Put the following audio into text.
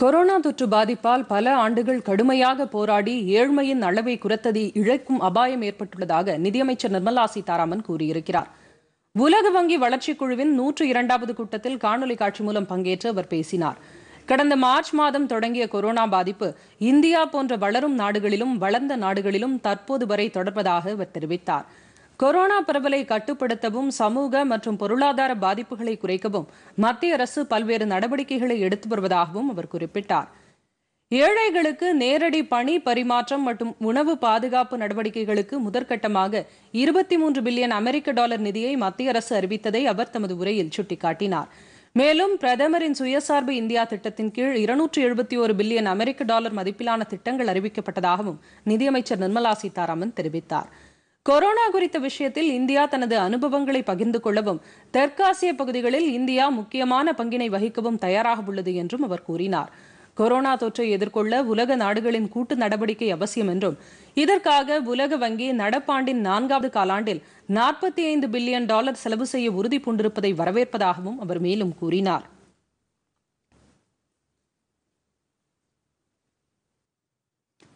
corona தொற்று பாதிப்பால் பல ஆண்டுகள் கடுமையாக போராடி ஏழ்மையின் அளவை குறைத்ததை இழைக்கும் அபாயம் ஏற்பட்டுள்ளதாக நிதியமைச்சர் நிர்மலா சீதாராமன் கூறியிருக்கிறார் உலக வங்கி வளர்ச்சிக் குழுவின் நூற்று இரண்டாவது கூட்டத்தில் காணொலி காட்சி மூலம் பங்கேற்று அவர் பேசினார் கடந்த மார்ச் மாதம் தொடங்கிய கொரோனா பாதிப்பு இந்தியா போன்ற வளரும் நாடுகளிலும் வளர்ந்த நாடுகளிலும் தற்போது வரை தொடர்வதாக அவர் தெரிவித்தார் கொரோனா பரவலை கட்டுப்படுத்தவும் சமூக மற்றும் பொருளாதார பாதிப்புகளை குறைக்கவும் மத்திய அரசு பல்வேறு நடவடிக்கைகளை எடுத்து வருவதாகவும் அவர் குறிப்பிட்டார் ஏழைகளுக்கு நேரடி பணி பரிமாற்றம் மற்றும் உணவு பாதுகாப்பு நடவடிக்கைகளுக்கு முதற்கட்டமாக இருபத்தி மூன்று பில்லியன் அமெரிக்க டாலர் நிதியை மத்திய அரசு அறிவித்ததை அவர் தமது உரையில் சுட்டிக்காட்டினார் மேலும் பிரதமரின் சுயசார்பு இந்தியா திட்டத்தின் கீழ் இருநூற்றி எழுபத்தி ஒரு பில்லியன் அமெரிக்க டாலர் மதிப்பிலான திட்டங்கள் அறிவிக்கப்பட்டதாகவும் நிதியமைச்சர் நிர்மலா சீதாராமன் தெரிவித்தாா் கொரோனா குறித்த விஷயத்தில் இந்தியா தனது அனுபவங்களை பகிர்ந்து கொள்ளவும் தெற்காசிய பகுதிகளில் இந்தியா முக்கியமான பங்கினை வகிக்கவும் தயாராக உள்ளது என்றும் அவர் கூறினார் கொரோனா தொற்றை எதிர்கொள்ள உலக நாடுகளின் கூட்டு நடவடிக்கை அவசியம் என்றும் இதற்காக உலக வங்கி நடப்பாண்டின் நான்காவது காலாண்டில் நாற்பத்தி ஐந்து பில்லியன் டாலர் செலவு செய்ய உறுதி பூண்டிருப்பதை வரவேற்பதாகவும் அவர் மேலும் கூறினார்